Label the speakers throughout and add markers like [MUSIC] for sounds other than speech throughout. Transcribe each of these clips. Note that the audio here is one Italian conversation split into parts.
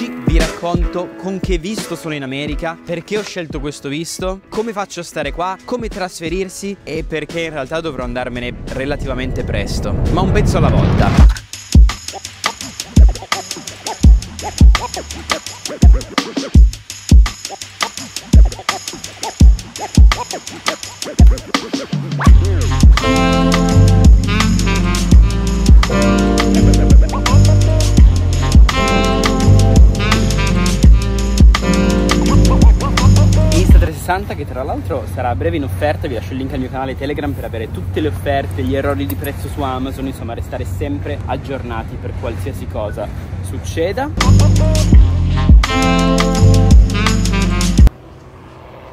Speaker 1: Oggi vi racconto con che visto sono in America, perché ho scelto questo visto, come faccio a stare qua, come trasferirsi e perché in realtà dovrò andarmene relativamente presto, ma un pezzo alla volta. Thank che tra l'altro sarà a breve in offerta, vi lascio il link al mio canale Telegram per avere tutte le offerte, gli errori di prezzo su Amazon, insomma restare sempre aggiornati per qualsiasi cosa succeda.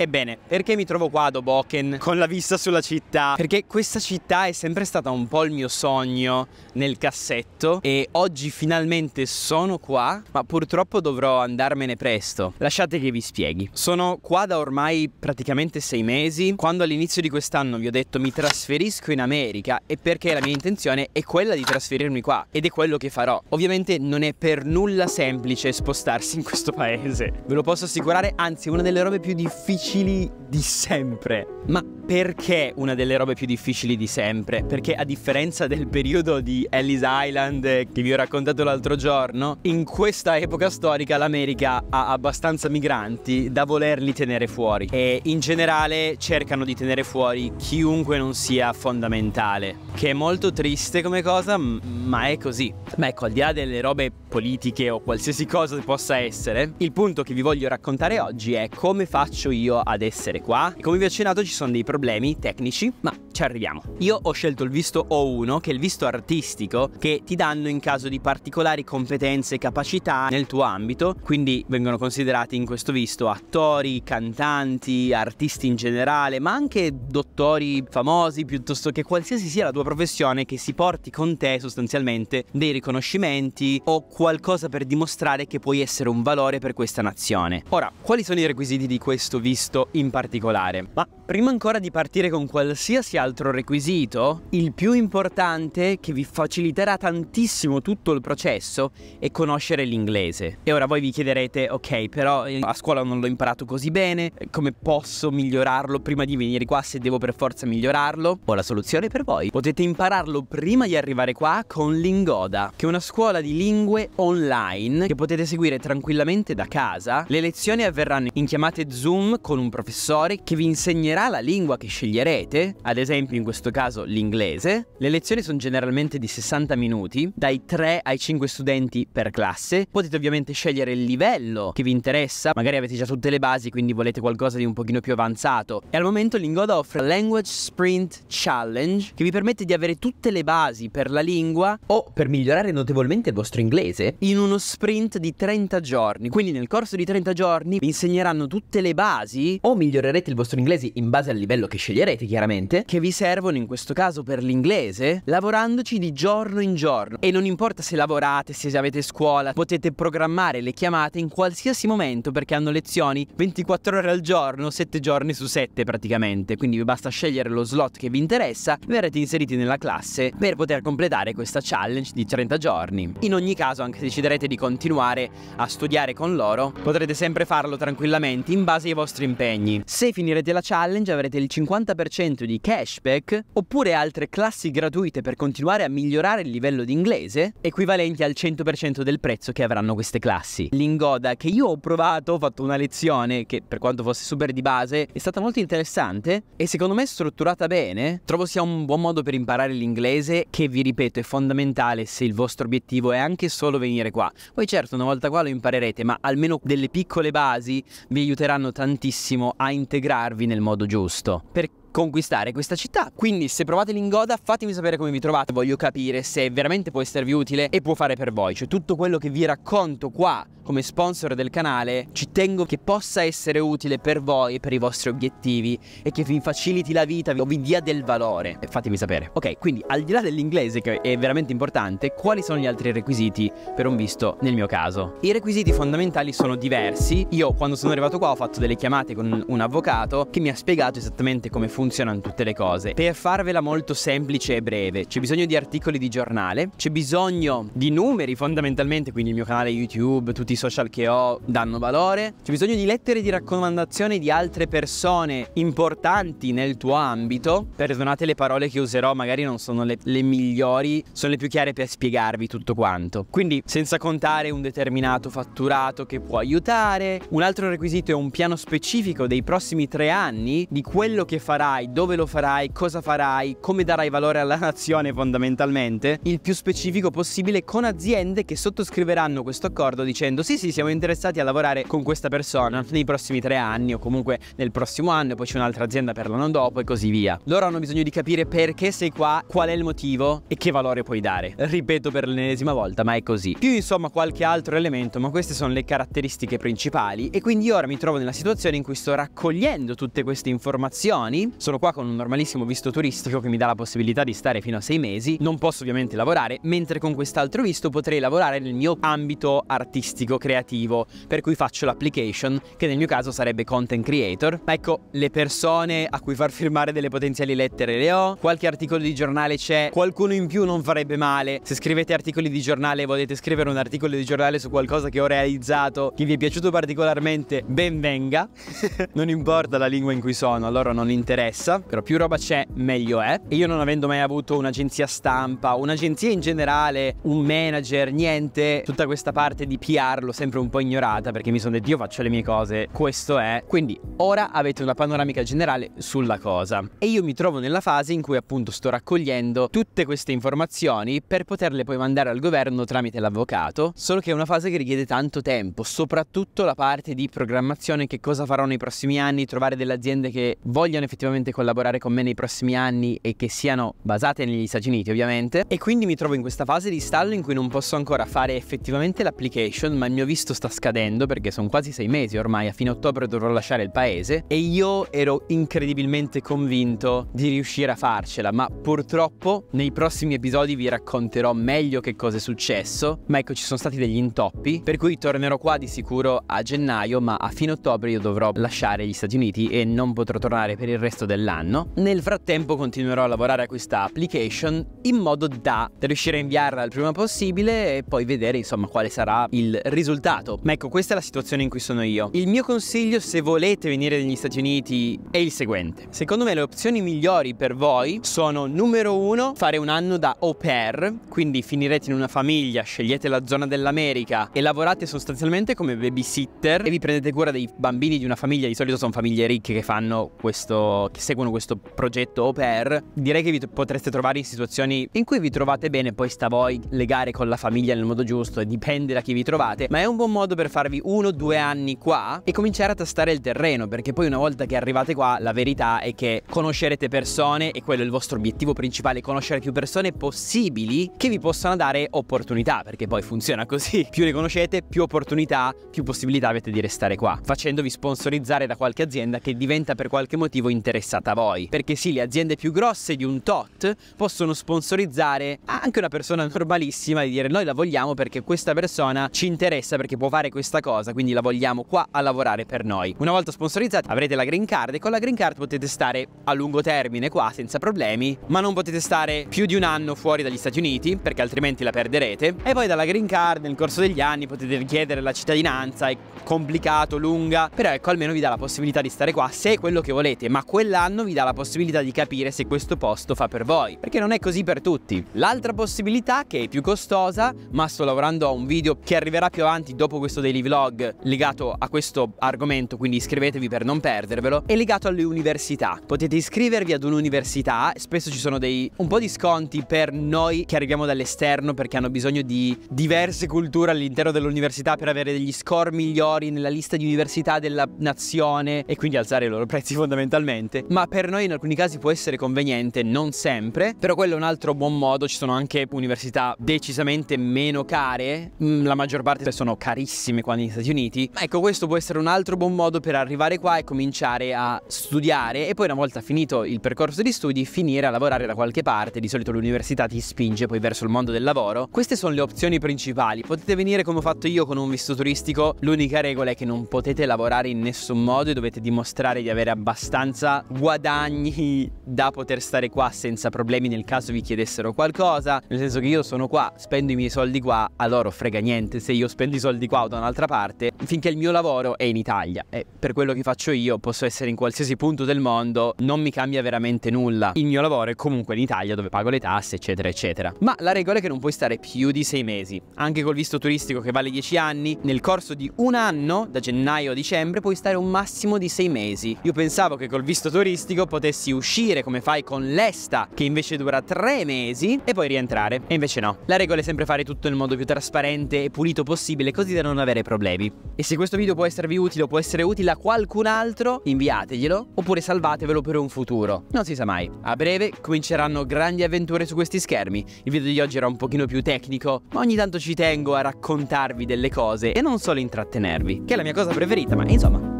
Speaker 1: Ebbene, perché mi trovo qua ad Oboken con la vista sulla città? Perché questa città è sempre stata un po' il mio sogno nel cassetto e oggi finalmente sono qua, ma purtroppo dovrò andarmene presto. Lasciate che vi spieghi. Sono qua da ormai praticamente sei mesi, quando all'inizio di quest'anno vi ho detto mi trasferisco in America e perché la mia intenzione è quella di trasferirmi qua ed è quello che farò. Ovviamente non è per nulla semplice spostarsi in questo paese, ve lo posso assicurare, anzi è una delle robe più difficili difficili di sempre. Ma perché una delle robe più difficili di sempre? Perché a differenza del periodo di Ellis Island che vi ho raccontato l'altro giorno, in questa epoca storica l'America ha abbastanza migranti da volerli tenere fuori e in generale cercano di tenere fuori chiunque non sia fondamentale, che è molto triste come cosa, ma è così. Ma ecco, al di là delle robe politiche o qualsiasi cosa possa essere, il punto che vi voglio raccontare oggi è come faccio io ad essere qua e come vi ho accennato ci sono dei problemi tecnici ma ci arriviamo. Io ho scelto il visto O1, che è il visto artistico che ti danno in caso di particolari competenze e capacità nel tuo ambito, quindi vengono considerati in questo visto attori, cantanti, artisti in generale, ma anche dottori famosi, piuttosto che qualsiasi sia la tua professione che si porti con te sostanzialmente dei riconoscimenti o qualcosa per dimostrare che puoi essere un valore per questa nazione. Ora, quali sono i requisiti di questo visto in particolare? Ma prima ancora di partire con qualsiasi altro altro requisito, il più importante che vi faciliterà tantissimo tutto il processo è conoscere l'inglese. E ora voi vi chiederete, ok, però eh, a scuola non l'ho imparato così bene, eh, come posso migliorarlo prima di venire qua se devo per forza migliorarlo? Ho la soluzione per voi. Potete impararlo prima di arrivare qua con Lingoda, che è una scuola di lingue online che potete seguire tranquillamente da casa. Le lezioni avverranno in chiamate Zoom con un professore che vi insegnerà la lingua che sceglierete, ad esempio esempio in questo caso l'inglese. Le lezioni sono generalmente di 60 minuti, dai 3 ai 5 studenti per classe. Potete ovviamente scegliere il livello che vi interessa, magari avete già tutte le basi, quindi volete qualcosa di un pochino più avanzato. E al momento Lingoda offre Language Sprint Challenge che vi permette di avere tutte le basi per la lingua o per migliorare notevolmente il vostro inglese in uno sprint di 30 giorni. Quindi nel corso di 30 giorni vi insegneranno tutte le basi o migliorerete il vostro inglese in base al livello che sceglierete chiaramente, che vi mi servono in questo caso per l'inglese, lavorandoci di giorno in giorno. E non importa se lavorate, se avete scuola, potete programmare le chiamate in qualsiasi momento perché hanno lezioni 24 ore al giorno, 7 giorni su 7 praticamente. Quindi vi basta scegliere lo slot che vi interessa, verrete inseriti nella classe per poter completare questa challenge di 30 giorni. In ogni caso, anche se deciderete di continuare a studiare con loro, potrete sempre farlo tranquillamente in base ai vostri impegni. Se finirete la challenge avrete il 50% di cash cashback, oppure altre classi gratuite per continuare a migliorare il livello di inglese, equivalenti al 100% del prezzo che avranno queste classi. L'ingoda che io ho provato, ho fatto una lezione che per quanto fosse super di base, è stata molto interessante e secondo me strutturata bene, trovo sia un buon modo per imparare l'inglese che vi ripeto è fondamentale se il vostro obiettivo è anche solo venire qua. Poi certo una volta qua lo imparerete, ma almeno delle piccole basi vi aiuteranno tantissimo a integrarvi nel modo giusto. Perché conquistare questa città. Quindi se provate l'ingoda fatemi sapere come vi trovate, voglio capire se veramente può esservi utile e può fare per voi. Cioè tutto quello che vi racconto qua come sponsor del canale ci tengo che possa essere utile per voi e per i vostri obiettivi e che vi faciliti la vita o vi dia del valore. E fatemi sapere. Ok, quindi al di là dell'inglese che è veramente importante, quali sono gli altri requisiti per un visto nel mio caso? I requisiti fondamentali sono diversi. Io quando sono arrivato qua ho fatto delle chiamate con un avvocato che mi ha spiegato esattamente come funziona funzionano tutte le cose. Per farvela molto semplice e breve, c'è bisogno di articoli di giornale, c'è bisogno di numeri fondamentalmente, quindi il mio canale YouTube, tutti i social che ho danno valore, c'è bisogno di lettere di raccomandazione di altre persone importanti nel tuo ambito. Perdonate le parole che userò, magari non sono le, le migliori, sono le più chiare per spiegarvi tutto quanto. Quindi senza contare un determinato fatturato che può aiutare, un altro requisito è un piano specifico dei prossimi tre anni di quello che farà farai, dove lo farai, cosa farai, come darai valore alla nazione fondamentalmente, il più specifico possibile con aziende che sottoscriveranno questo accordo dicendo sì sì siamo interessati a lavorare con questa persona nei prossimi tre anni o comunque nel prossimo anno, poi c'è un'altra azienda per l'anno dopo e così via. Loro hanno bisogno di capire perché sei qua, qual è il motivo e che valore puoi dare. Ripeto per l'ennesima volta, ma è così. Più insomma qualche altro elemento, ma queste sono le caratteristiche principali e quindi ora mi trovo nella situazione in cui sto raccogliendo tutte queste informazioni sono qua con un normalissimo visto turistico che mi dà la possibilità di stare fino a sei mesi, non posso ovviamente lavorare, mentre con quest'altro visto potrei lavorare nel mio ambito artistico, creativo, per cui faccio l'application, che nel mio caso sarebbe content creator. Ma ecco, le persone a cui far firmare delle potenziali lettere le ho, qualche articolo di giornale c'è, qualcuno in più non farebbe male. Se scrivete articoli di giornale e volete scrivere un articolo di giornale su qualcosa che ho realizzato, che vi è piaciuto particolarmente, ben venga. [LAUGHS] non importa la lingua in cui sono, a loro non interessa complessa, però più roba c'è meglio è e io non avendo mai avuto un'agenzia stampa, un'agenzia in generale, un manager, niente, tutta questa parte di PR l'ho sempre un po' ignorata perché mi sono detto io faccio le mie cose, questo è, quindi ora avete una panoramica generale sulla cosa e io mi trovo nella fase in cui appunto sto raccogliendo tutte queste informazioni per poterle poi mandare al governo tramite l'avvocato, solo che è una fase che richiede tanto tempo, soprattutto la parte di programmazione, che cosa farò nei prossimi anni, trovare delle aziende che vogliano effettivamente sicuramente collaborare con me nei prossimi anni e che siano basate negli Stati Uniti ovviamente e quindi mi trovo in questa fase di stallo in cui non posso ancora fare effettivamente l'application ma il mio visto sta scadendo perché sono quasi sei mesi ormai a fine ottobre dovrò lasciare il paese e io ero incredibilmente convinto di riuscire a farcela ma purtroppo nei prossimi episodi vi racconterò meglio che cosa è successo ma ecco ci sono stati degli intoppi per cui tornerò qua di sicuro a gennaio ma a fine ottobre io dovrò lasciare gli Stati Uniti e non potrò tornare per il resto dell'anno. Nel frattempo continuerò a lavorare a questa application in modo da riuscire a inviarla il prima possibile e poi vedere insomma quale sarà il risultato. Ma ecco, questa è la situazione in cui sono io. Il mio consiglio se volete venire negli Stati Uniti è il seguente. Secondo me le opzioni migliori per voi sono numero uno, fare un anno da au pair, quindi finirete in una famiglia, scegliete la zona dell'America e lavorate sostanzialmente come babysitter e vi prendete cura dei bambini di una famiglia, di solito sono famiglie ricche che fanno questo che seguono questo progetto au pair, direi che vi potreste trovare in situazioni in cui vi trovate bene, poi sta a voi legare con la famiglia nel modo giusto, dipende da chi vi trovate, ma è un buon modo per farvi uno o due anni qua e cominciare a tastare il terreno, perché poi una volta che arrivate qua la verità è che conoscerete persone e quello è il vostro obiettivo principale, conoscere più persone possibili che vi possano dare opportunità, perché poi funziona così, [LAUGHS] più le conoscete, più opportunità, più possibilità avete di restare qua, facendovi sponsorizzare da qualche azienda che diventa per qualche motivo interessante pensata voi. Perché sì, le aziende più grosse di un tot possono sponsorizzare anche una persona normalissima di dire noi la vogliamo perché questa persona ci interessa perché può fare questa cosa, quindi la vogliamo qua a lavorare per noi. Una volta sponsorizzata avrete la green card e con la green card potete stare a lungo termine qua senza problemi, ma non potete stare più di un anno fuori dagli Stati Uniti perché altrimenti la perderete e poi dalla green card nel corso degli anni potete richiedere la cittadinanza, è complicato, lunga, però ecco almeno vi dà la possibilità di stare qua se è quello che volete, ma quella dell'anno vi dà la possibilità di capire se questo posto fa per voi, perché non è così per tutti. L'altra possibilità, che è più costosa, ma sto lavorando a un video che arriverà più avanti dopo questo daily vlog legato a questo argomento, quindi iscrivetevi per non perdervelo, è legato alle università. Potete iscrivervi ad un'università, spesso ci sono dei un po' di sconti per noi che arriviamo dall'esterno perché hanno bisogno di diverse culture all'interno dell'università per avere degli score migliori nella lista di università della nazione e quindi alzare i loro prezzi [LAUGHS] fondamentalmente importante, ma per noi in alcuni casi può essere conveniente, non sempre, però quello è un altro buon modo, ci sono anche università decisamente meno care, mm, la maggior parte sono carissime qua negli Stati Uniti, ma ecco questo può essere un altro buon modo per arrivare qua e cominciare a studiare e poi una volta finito il percorso di studi finire a lavorare da qualche parte, di solito l'università ti spinge poi verso il mondo del lavoro, queste sono le opzioni principali, potete venire come ho fatto io con un visto turistico, l'unica regola è che non potete lavorare in nessun modo e dovete dimostrare di avere abbastanza guadagni da poter stare qua senza problemi nel caso vi chiedessero qualcosa, nel senso che io sono qua, spendo i miei soldi qua, a loro frega niente se io spendo i soldi qua o da un'altra parte, finché il mio lavoro è in Italia e per quello che faccio io posso essere in qualsiasi punto del mondo, non mi cambia veramente nulla, il mio lavoro è comunque in Italia dove pago le tasse eccetera eccetera. Ma la regola è che non puoi stare più di sei mesi, anche col visto turistico che vale 10 anni, nel corso di un anno, da gennaio a dicembre, puoi stare un massimo di sei mesi. Io pensavo che col visto turistico motoristico potessi uscire come fai con l'esta che invece dura tre mesi e poi rientrare e invece no. La regola è sempre fare tutto nel modo più trasparente e pulito possibile così da non avere problemi. E se questo video può esservi utile o può essere utile a qualcun altro inviateglielo oppure salvatevelo per un futuro. Non si sa mai. A breve cominceranno grandi avventure su questi schermi. Il video di oggi era un pochino più tecnico ma ogni tanto ci tengo a raccontarvi delle cose e non solo intrattenervi che è la mia cosa preferita ma insomma